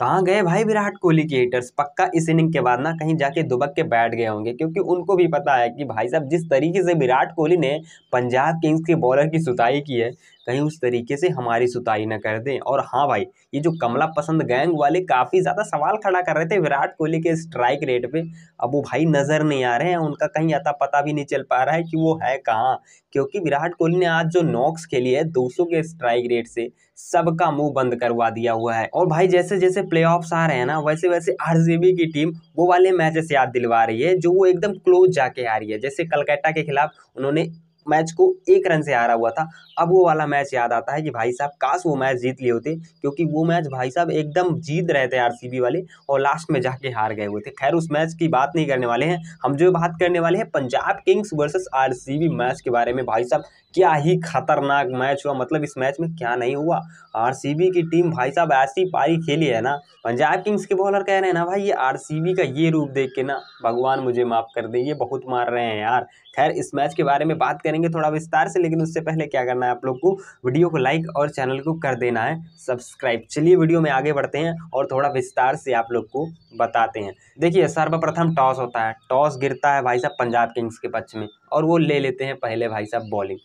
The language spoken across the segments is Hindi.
कहाँ गए भाई विराट कोहली के हिटर्स पक्का इस इनिंग के बाद ना कहीं जाके दुबक के बैठ गए होंगे क्योंकि उनको भी पता है कि भाई साहब जिस तरीके से विराट कोहली ने पंजाब किंग्स के बॉलर की सुताई की है कहीं उस तरीके से हमारी सुताई ना कर दें और हाँ भाई ये जो कमला पसंद गैंग वाले काफ़ी ज़्यादा सवाल खड़ा कर रहे थे विराट कोहली के स्ट्राइक रेट पे अब वो भाई नज़र नहीं आ रहे हैं उनका कहीं अता पता भी नहीं चल पा रहा है कि वो है कहाँ क्योंकि विराट कोहली ने आज जो नॉक्स खेली है दो के स्ट्राइक रेट से सबका मुंह बंद करवा दिया हुआ है और भाई जैसे जैसे प्ले आ रहे हैं ना वैसे वैसे आर की टीम वो वाले मैचेस याद दिलवा रही है जो वो एकदम क्लोज जाके आ रही है जैसे कलकत्ता के खिलाफ उन्होंने मैच को एक रन से हारा हुआ था अब वो वाला मैच याद आता है कि भाई साहब काश वो मैच जीत लिए होते क्योंकि वो मैच भाई साहब एकदम जीत रहे थे आर वाले और लास्ट में जाके हार गए हुए थे खैर उस मैच की बात नहीं करने वाले हैं हम जो बात करने वाले हैं Punjab Kings versus R match के बारे में भाई साहब क्या ही खतरनाक मैच हुआ मतलब इस मैच में क्या नहीं हुआ आर की टीम भाई साहब ऐसी पारी खेली है ना पंजाब किंग्स के बॉलर कह रहे हैं ना भाई ये आर का ये रूप देख के ना भगवान मुझे माफ़ कर दे ये बहुत मार रहे हैं यार खैर इस मैच के बारे में बात करें करेंगे थोड़ा विस्तार से लेकिन उससे पहले क्या करना है आप लोग को वीडियो को लाइक और चैनल को कर देना है सब्सक्राइब चलिए वीडियो में आगे बढ़ते हैं और थोड़ा विस्तार से आप लोग को बताते हैं देखिए सर्वप्रथम टॉस होता है टॉस गिरता है भाई साहब पंजाब किंग्स के पक्ष में और वो ले लेते हैं पहले भाई साहब बॉलिंग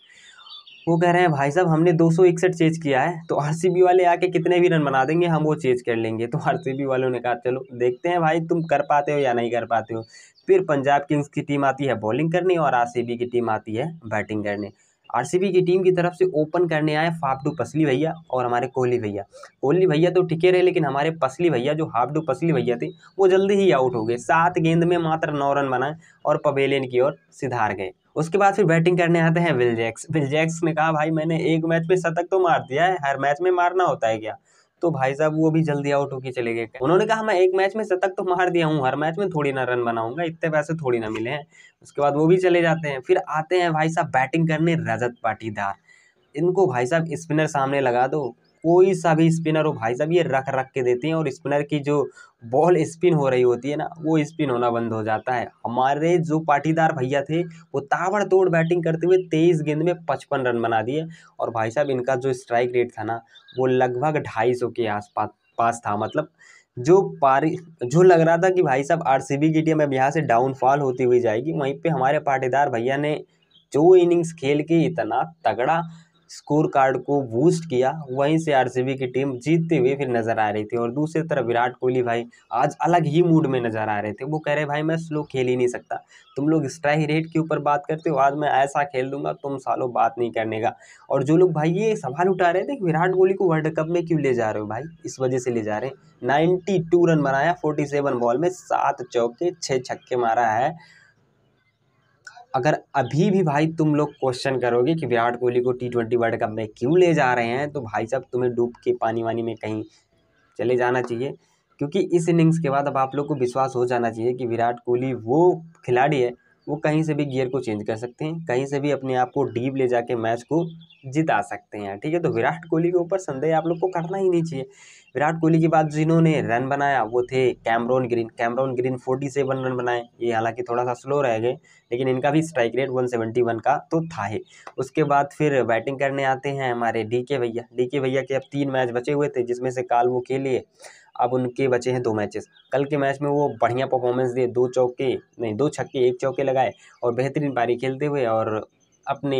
वो कह रहे हैं भाई साहब हमने दो सौ इकसठ चेज किया है तो आर वाले आके कितने भी रन बना देंगे हम वो चेज कर लेंगे तो आरसीबी वालों ने कहा चलो देखते हैं भाई तुम कर पाते हो या नहीं कर पाते हो फिर पंजाब किंग्स की टीम आती है बॉलिंग करने और आर की टीम आती है बैटिंग करने आर की टीम की तरफ से ओपन करने आए फाफडू पसली भैया और हमारे कोहली भैया कोहली भैया तो टिके रहे लेकिन हमारे पसली भैया जो हाफडू पसली भैया थे वो जल्दी ही आउट हो गए सात गेंद में मात्र नौ रन बनाए और पवेलियन की ओर सिधार गए उसके बाद फिर बैटिंग करने आते हैं विल जैक्स ने कहा भाई मैंने एक मैच में शतक तो मार दिया है हर मैच में मारना होता है क्या तो भाई साहब वो भी जल्दी आउट होके चले गए उन्होंने कहा मैं एक मैच में शतक तो मार दिया हूँ हर मैच में थोड़ी ना रन बनाऊंगा इतने पैसे थोड़ी ना मिले हैं उसके बाद वो भी चले जाते हैं फिर आते हैं भाई साहब बैटिंग करने रजत पाटीदार इनको भाई साहब स्पिनर सामने लगा दो कोई सा भी स्पिनर हो भाई साहब ये रख रख के देते हैं और स्पिनर की जो बॉल स्पिन हो रही होती है ना वो स्पिन होना बंद हो जाता है हमारे जो पाटीदार भैया थे वो ताबड़तोड़ बैटिंग करते हुए तेईस गेंद में पचपन रन बना दिए और भाई साहब इनका जो स्ट्राइक रेट था ना वो लगभग ढाई सौ के आस पास था मतलब जो पारी जो लग रहा था कि भाई साहब आरसीबी की टीम अब यहाँ से डाउनफॉल होती हुई जाएगी वहीं पे हमारे पाटीदार भैया ने जो इनिंग्स खेल के इतना तगड़ा स्कोर कार्ड को बूस्ट किया वहीं से आरसीबी की टीम जीतते हुए फिर नज़र आ रही थी और दूसरी तरफ विराट कोहली भाई आज अलग ही मूड में नज़र आ रहे थे वो कह रहे भाई मैं स्लो खेल ही नहीं सकता तुम लोग स्ट्राइक रेट के ऊपर बात करते हो आज मैं ऐसा खेल दूंगा तुम सालों बात नहीं करने का और जो लोग भाई ये सवाल उठा रहे थे कि विराट कोहली को वर्ल्ड कप में क्यों ले जा रहे हो भाई इस वजह से ले जा रहे हैं नाइन्टी रन बनाया फोर्टी बॉल में सात चौके छः छक्के मारा है अगर अभी भी भाई तुम लोग क्वेश्चन करोगे कि विराट कोहली को टी ट्वेंटी वर्ल्ड कप में क्यों ले जा रहे हैं तो भाई साहब तुम्हें डूब के पानी वानी में कहीं चले जाना चाहिए क्योंकि इस इनिंग्स के बाद अब आप लोग को विश्वास हो जाना चाहिए कि विराट कोहली वो खिलाड़ी है वो कहीं से भी गियर को चेंज कर सकते हैं कहीं से भी अपने आप को डीप ले जाके मैच को जिता सकते हैं ठीक है तो विराट कोहली के ऊपर संदेह आप लोग को करना ही नहीं चाहिए विराट कोहली के बाद जिन्होंने रन बनाया वो थे Cameron Green Cameron Green forty seven run बनाए ये हालांकि थोड़ा सा स्लो रह गए लेकिन इनका भी strike rate one seventy one का तो था ही उसके बाद फिर बैटिंग करने आते हैं हमारे डी के भैया डी के भैया के अब तीन मैच बचे हुए थे जिसमें से काल वो खेले अब उनके बचे हैं दो मैचेस कल के मैच में वो बढ़िया परफॉर्मेंस दिए दो चौके नहीं दो छक्के एक चौके लगाए और बेहतरीन पारी खेलते हुए और अपने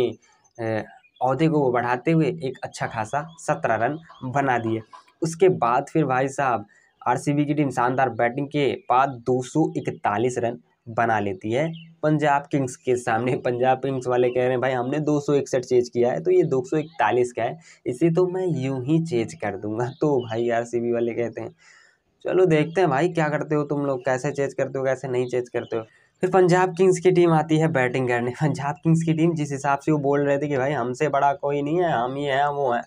पौधे को वो बढ़ाते हुए एक अच्छा खासा सत्रह रन बना दिए उसके बाद फिर भाई साहब आरसीबी की टीम शानदार बैटिंग के बाद 241 रन बना लेती है पंजाब किंग्स के सामने पंजाब किंग्स वाले कह रहे हैं भाई हमने दो सौ इकसठ चेज किया है तो ये दो सौ इकतालीस का है इसे तो मैं यूं ही चेज कर दूंगा तो भाई आरसीबी वाले कहते हैं चलो देखते हैं भाई क्या करते हो तुम लोग कैसे चेज करते हो कैसे नहीं चेज करते हो फिर पंजाब किंग्स की टीम आती है बैटिंग करने पंजाब किंग्स की टीम जिस हिसाब से वो बोल रहे थे कि भाई हमसे बड़ा कोई नहीं है हम ही हैं वो हैं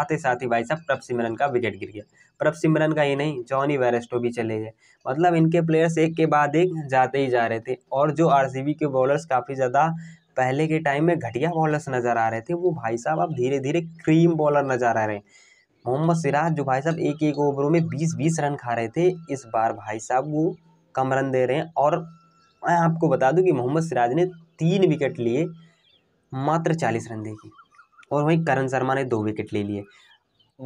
आते साथ ही भाई साहब प्रभ सिमरन का विकेट गिर गया प्रभ सिमरन का ही नहीं जॉनी वेरेस्टो भी चले गए मतलब इनके प्लेयर्स एक के बाद एक जाते ही जा रहे थे और जो आर के बॉलर्स काफ़ी ज़्यादा पहले के टाइम में घटिया बॉलर्स नज़र आ रहे थे वो भाई साहब अब धीरे धीरे क्रीम बॉलर नज़र आ रहे हैं मोहम्मद सिराज जो भाई साहब एक एक ओवरों में बीस बीस रन खा रहे थे इस बार भाई साहब वो कम रन दे रहे हैं और मैं आपको बता दूं कि मोहम्मद सिराज ने तीन विकेट लिए मात्र चालीस रन देखे और वहीं करण शर्मा ने दो विकेट ले लिए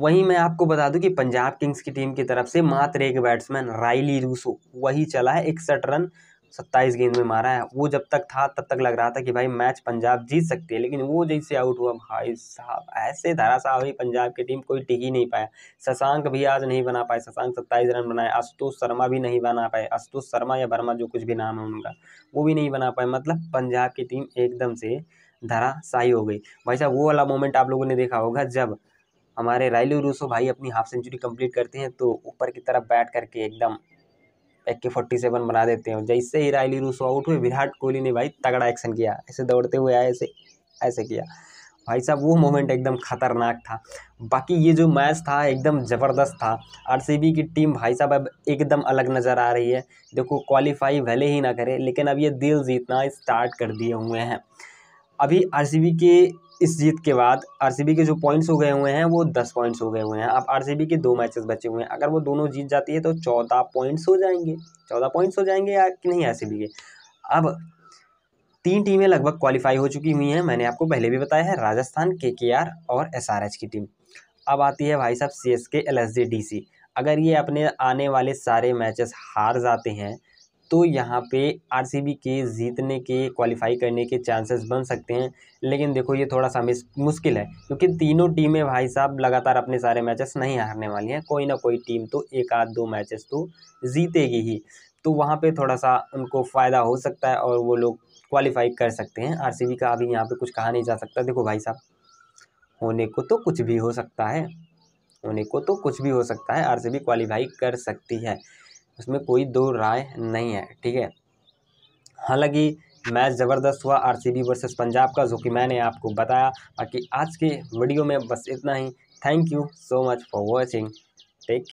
वहीं मैं आपको बता दूं कि पंजाब किंग्स की टीम की तरफ से मात्र एक बैट्समैन राइली रूसो वही चला है इकसठ रन सत्ताईस गेंद में मारा है वो जब तक था तब तक लग रहा था कि भाई मैच पंजाब जीत सकती है लेकिन वो जैसे आउट हुआ भाई साहब ऐसे हुई पंजाब की टीम कोई टिक ही नहीं पाया शशांक भी आज नहीं बना पाए शशांक सत्ताईस रन बनाए आशुतोष शर्मा भी नहीं बना पाए आशुतोष शर्मा या वर्मा जो कुछ भी नाम है उनका वो भी नहीं बना पाए मतलब पंजाब की टीम एकदम से धराशाही हो गई भाई साहब वो वाला मोमेंट आप लोगों ने देखा होगा जब हमारे रायलू रूसो भाई अपनी हाफ सेंचुरी कंप्लीट करते हैं तो ऊपर की तरफ बैठ करके एकदम ए के फोर्टी सेवन बना देते हैं जैसे ही रायली रूसो आउट हुए विराट कोहली ने भाई तगड़ा एक्शन किया ऐसे दौड़ते हुए आए ऐसे ऐसे किया भाई साहब वो मोमेंट एकदम खतरनाक था बाकी ये जो मैच था एकदम ज़बरदस्त था आरसीबी की टीम भाई साहब अब एकदम अलग नज़र आ रही है देखो क्वालिफाई भले ही ना करे लेकिन अब ये दिल जीतना स्टार्ट कर दिए हुए हैं अभी आरसीबी के इस जीत के बाद आर के जो पॉइंट्स हो गए हुए हैं वो दस पॉइंट्स हो गए हुए हैं अब आर के दो मैचेस बचे हुए हैं अगर वो दोनों जीत जाती है तो चौदह पॉइंट्स हो जाएंगे चौदह पॉइंट्स हो जाएंगे या कि नहीं आर के अब तीन टीमें लगभग क्वालिफाई हो चुकी हुई हैं मैंने आपको पहले भी बताया है राजस्थान के और एस की टीम अब आती है भाई साहब C S K L S D C अगर ये अपने आने वाले सारे मैचेस हार जाते हैं तो यहाँ पे आरसीबी के जीतने के क्वालिफाई करने के चांसेस बन सकते हैं लेकिन देखो ये थोड़ा सा मुश्किल है क्योंकि तीनों टीमें भाई साहब लगातार अपने सारे मैचेस नहीं हारने वाली हैं कोई ना कोई टीम तो एक आध दो मैचेस तो जीतेगी ही तो वहाँ पे थोड़ा सा उनको फ़ायदा हो सकता है और वो लोग क्वालिफाई कर सकते हैं आर का अभी यहाँ पर कुछ कहा नहीं जा सकता देखो भाई साहब होने को तो कुछ भी हो सकता है होने को तो कुछ भी हो सकता है आर क्वालिफाई कर सकती है उसमें कोई दो राय नहीं है ठीक है हालांकि मैच ज़बरदस्त हुआ आरसीबी वर्सेस पंजाब का जो कि मैंने आपको बताया बाकी आज के वीडियो में बस इतना ही thank you so much for watching take